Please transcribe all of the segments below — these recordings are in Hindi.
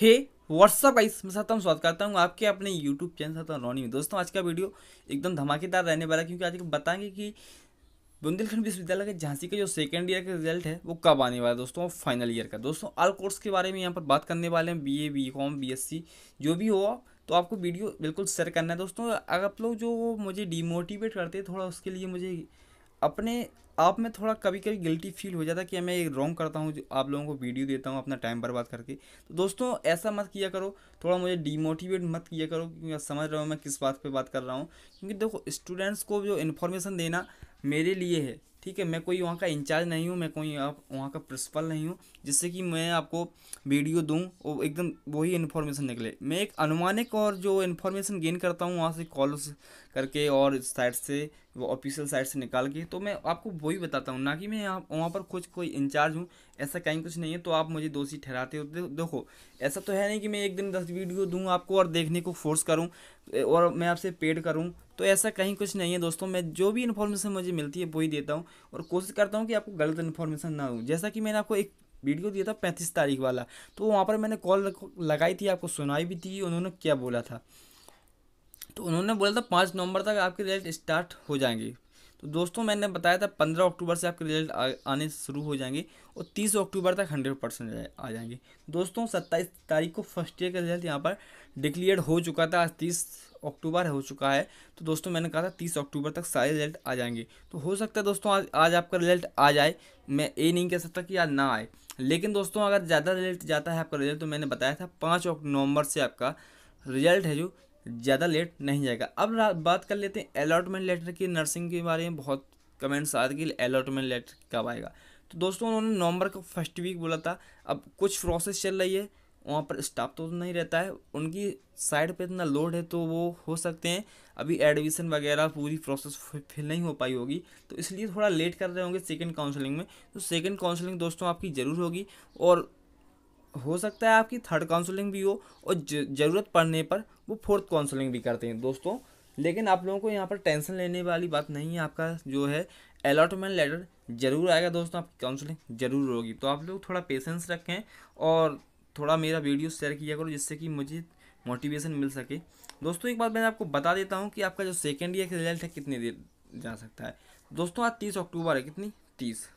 हे व्हाट्सअप गाइस मैं साथ स्वागत करता हूँ आपके अपने यूट्यूब चैनल साथ रोनी में दोस्तों आज का वीडियो एकदम धमाकेदार रहने वाला है क्योंकि आज बताएंगे कि बुंदेलखंड विश्वविद्यालय के झांसी का जो सेकेंड ईयर का रिजल्ट है वो कब आने वाला है दोस्तों फाइनल ईयर का दोस्तों ऑल कोर्स के बारे में यहाँ पर बात करने वाले हैं B A B Com B S C जो भी हो तो आपको वीडियो बिल्कुल शेयर करना है दोस्तों अगर आप लोग जो मुझे डिमोटिवेट करते हैं थोड़ा उसके लिए मुझे अपने आप में थोड़ा कभी कभी गिल्टी फील हो जाता है कि हाँ, मैं ये रॉन्ग करता हूँ जो आप लोगों को वीडियो देता हूँ अपना टाइम बर्बाद करके तो दोस्तों ऐसा मत किया करो थोड़ा मुझे डीमोटिवेट मत किया करो क्योंकि समझ रहा हूँ मैं किस बात पे बात कर रहा हूँ क्योंकि देखो स्टूडेंट्स को जो इन्फॉर्मेशन देना मेरे लिए है ठीक है मैं कोई वहाँ का इंचार्ज नहीं हूँ मैं कोई आप वहाँ का प्रिंसिपल नहीं हूँ जिससे कि मैं आपको वीडियो दूँ और एकदम वही इन्फॉर्मेशन निकले मैं एक अनुमानिक और जो इन्फॉर्मेशन गेन करता हूँ वहाँ से कॉल करके और साइट से वो ऑफिशियल साइट से निकाल के तो मैं आपको वही बताता हूँ ना कि मैं यहाँ वहाँ पर कुछ कोई इंचार्ज हूँ ऐसा कहीं कुछ नहीं है तो आप मुझे दोषी ठहराते हो देखो ऐसा तो है नहीं कि मैं एक दिन दस वीडियो दूँ आपको और देखने को फोर्स करूँ और मैं आपसे पेड करूँ तो ऐसा कहीं कुछ नहीं है दोस्तों मैं जो भी इन्फॉर्मेशन मुझे मिलती है वही देता हूँ और कोशिश करता हूँ कि आपको गलत इन्फॉर्मेशन ना हो जैसा कि मैंने आपको एक वीडियो दिया था पैंतीस तारीख वाला तो वहाँ पर मैंने कॉल लगाई थी आपको सुनाई भी थी उन्होंने क्या बोला था तो उन्होंने बोला था पाँच नवंबर तक आपके रिजल्ट स्टार्ट हो जाएंगे तो दोस्तों मैंने बताया था पंद्रह अक्टूबर से आपके रिजल्ट आने शुरू हो जाएंगे और तीस अक्टूबर तक हंड्रेड परसेंट आ जाएंगे दोस्तों सत्ताईस तारीख को फर्स्ट ईयर का रिजल्ट यहाँ पर डिक्लेयर हो चुका था आज तीस अक्टूबर हो चुका है तो दोस्तों मैंने कहा था तीस अक्टूबर तक सारे रिजल्ट आ जाएंगे तो हो सकता है दोस्तों आज आज आपका रिजल्ट आ जाए मैं ये नहीं कह सकता कि आज ना आए लेकिन दोस्तों अगर ज़्यादा रिजल्ट जाता है आपका रिजल्ट तो मैंने बताया था पाँच नवंबर से आपका रिजल्ट है जो ज़्यादा लेट नहीं जाएगा अब बात कर लेते हैं अलॉटमेंट लेटर की नर्सिंग के बारे में बहुत कमेंट्स आ रहे कि अलॉटमेंट लेटर कब आएगा तो दोस्तों उन्होंने नवंबर का फर्स्ट वीक बोला था अब कुछ प्रोसेस चल रही है वहाँ पर स्टाफ तो नहीं रहता है उनकी साइड पे इतना लोड है तो वो हो सकते हैं अभी एडमिशन वगैरह पूरी प्रोसेस फिल नहीं हो पाई होगी तो इसलिए थोड़ा लेट कर रहे होंगे सेकेंड काउंसलिंग में तो सेकेंड काउंसलिंग दोस्तों आपकी ज़रूर होगी और हो सकता है आपकी थर्ड काउंसलिंग भी हो और ज़रूरत पड़ने पर वो फोर्थ काउंसलिंग भी करते हैं दोस्तों लेकिन आप लोगों को यहाँ पर टेंशन लेने वाली बात नहीं है आपका जो है अलॉटमेंट लेटर ज़रूर आएगा दोस्तों आपकी काउंसलिंग ज़रूर होगी तो आप लोग थोड़ा पेशेंस रखें और थोड़ा मेरा वीडियो शेयर किया करो जिससे कि मुझे मोटिवेशन मिल सके दोस्तों एक बात मैं आपको बता देता हूँ कि आपका जो सेकेंड ईयर का रिजल्ट है कितने देर जा सकता है दोस्तों आज तीस अक्टूबर है कितनी तीस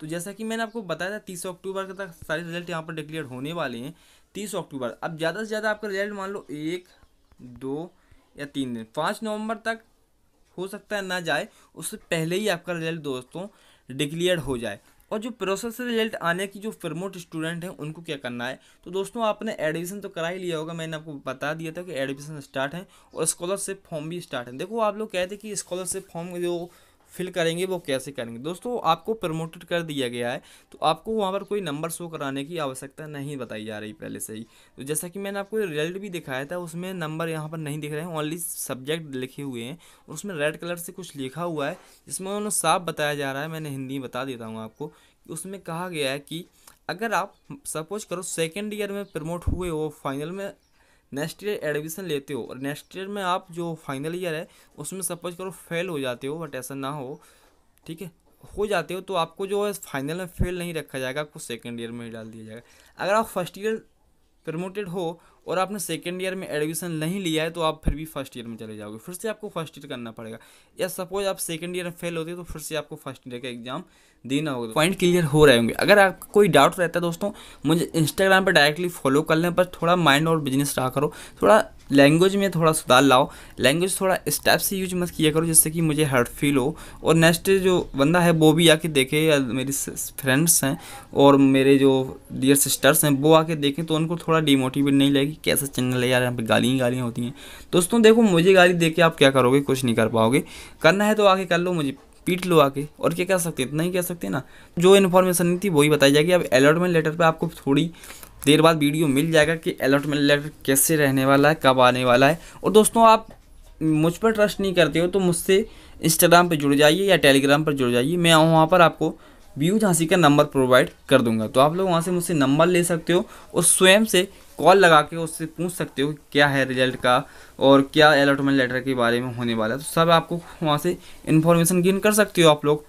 तो जैसा कि मैंने आपको बताया था तीस अक्टूबर तक सारे रिजल्ट यहाँ पर डिक्लेयर होने वाले हैं तीस अक्टूबर अब ज़्यादा से ज़्यादा आपका रिजल्ट मान लो एक दो या तीन दिन पाँच नवंबर तक हो सकता है ना जाए उससे पहले ही आपका रिजल्ट दोस्तों डिक्लेयर हो जाए और जो प्रोसेस से रिजल्ट आने की जो प्रमोट स्टूडेंट हैं उनको क्या करना है तो दोस्तों आपने एडमिशन तो करा ही लिया होगा मैंने आपको बता दिया था कि एडमिशन स्टार्ट है और स्कॉलरशिप फॉर्म भी स्टार्ट है देखो आप लोग कहते हैं कि स्कॉलरशिप फॉर्म जो फिल करेंगे वो कैसे करेंगे दोस्तों आपको प्रमोटेड कर दिया गया है तो आपको वहाँ पर कोई नंबर शो कराने की आवश्यकता नहीं बताई जा रही पहले से ही तो जैसा कि मैंने आपको रिजल्ट भी दिखाया था उसमें नंबर यहाँ पर नहीं दिख रहे हैं ओनली सब्जेक्ट लिखे हुए हैं और उसमें रेड कलर से कुछ लिखा हुआ है जिसमें उन्होंने साफ बताया जा रहा है मैंने हिंदी बता देता हूँ आपको उसमें कहा गया है कि अगर आप सपोज करो सेकेंड ईयर में प्रमोट हुए हो फाइनल में नेक्स्ट ईयर एडमिशन लेते हो और नेक्स्ट ईयर में आप जो फाइनल ईयर है उसमें सपोज करो फेल हो जाते हो बट ऐसा ना हो ठीक है हो जाते हो तो आपको जो है फाइनल में फेल नहीं रखा जाएगा आपको सेकेंड ईयर में ही डाल दिया जाएगा अगर आप फर्स्ट ईयर प्रमोटेड हो और आपने सेकेंड ईयर में एडमिशन नहीं लिया है तो आप फिर भी फर्स्ट ईयर में चले जाओगे फिर से आपको फर्स्ट ईयर करना पड़ेगा या सपोज आप सेकेंड ईयर में फेल होते हैं तो फिर से आपको फर्स्ट ईयर का एग्जाम देना होगा पॉइंट क्लियर हो रहे होंगे अगर आपको कोई डाउट रहता है दोस्तों मुझे इंस्टाग्राम पर डायरेक्टली फॉलो कर लें पर थोड़ा माइंड और बिजनेस रहा करो थोड़ा लैंग्वेज में थोड़ा सुधार लाओ लैंग्वेज थोड़ा स्टेप से यूज मत किया करो जिससे कि मुझे हर्ट फील हो और नेक्स्ट जो बंदा है वो भी आके देखे या मेरी फ्रेंड्स हैं और मेरे जो डियर सिस्टर्स हैं वो आके देखें तो उनको थोड़ा डिमोटिवेट नहीं लगेगी कैसा चैनल है यार यहाँ पर गाली ही गालियाँ होती हैं दोस्तों देखो मुझे गाली दे के आप क्या करोगे कुछ नहीं कर पाओगे करना है तो आके कर लो मुझे पीट लो आके और क्या कह सकते इतना ही कह सकते ना जो इन्फॉर्मेशन थी वही बताई जाएगी अब अलर्टमेंट लेटर पर आपको थोड़ी देर बाद वीडियो मिल जाएगा कि अलॉटमेंट लेटर कैसे रहने वाला है कब आने वाला है और दोस्तों आप मुझ पर ट्रस्ट नहीं करते हो तो मुझसे इंस्टाग्राम पर जुड़ जाइए या टेलीग्राम पर जुड़ जाइए मैं वहाँ पर आपको व्यू झांसी का नंबर प्रोवाइड कर दूंगा तो आप लोग वहाँ से मुझसे नंबर ले सकते हो और स्वयं से कॉल लगा के उससे पूछ सकते हो क्या है रिजल्ट का और क्या अलॉटमेंट लेटर के बारे में होने वाला है तो सब आपको वहाँ से इन्फॉर्मेशन गेन कर सकते हो आप लोग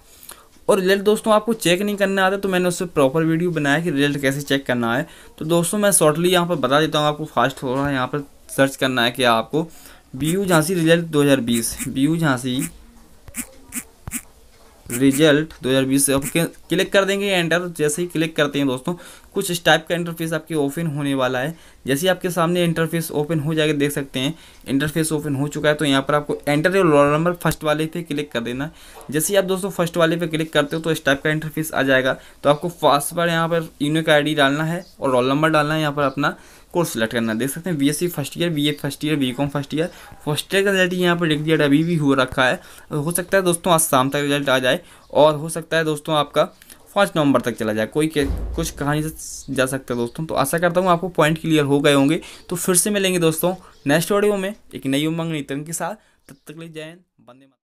और रिजल्ट दोस्तों आपको चेक नहीं करना आता तो मैंने उससे प्रॉपर वीडियो बनाया कि रिजल्ट कैसे चेक करना है तो दोस्तों मैं शॉर्टली यहाँ पर बता देता हूँ आपको फास्ट हो रहा है यहाँ पर सर्च करना है कि आपको B U Jhansi result 2020 B U Jhansi result 2020 हज़ार बीस क्लिक कर देंगे एंटर जैसे ही क्लिक करते हैं दोस्तों कुछ इस टाइप का इंटरफेस आपके ओपन होने वाला है जैसे ही आपके सामने इंटरफेस ओपन हो जाएगा देख सकते हैं इंटरफेस ओपन हो चुका है तो यहाँ पर आपको एंटर रोल नंबर फर्स्ट वाले पे क्लिक कर देना जैसे ही आप दोस्तों फर्स्ट वाले पे क्लिक करते हो तो इस टाइप का इंटरफेस आ जाएगा तो आपको पर यहाँ पर यूनिक आई डालना है और रोल नंबर डालना है यहाँ पर अपना कोर्स सेलेक्ट करना है देख सकते हैं B first year B first year B first year first year का रिजल्ट यहाँ पर दिया अभी भी हो रखा है हो सकता है दोस्तों आज शाम तक रिजल्ट आ जाए और हो सकता है दोस्तों आपका फर्स्ट नवंबर तक चला जाए कोई कुछ कहानी से जा सकता है दोस्तों तो आशा करता हूँ आपको पॉइंट क्लियर हो गए होंगे तो फिर से मिलेंगे दोस्तों नेक्स्ट ऑडियो में एक नई उमंग नीतन के साथ तब तक ले जाए बंदे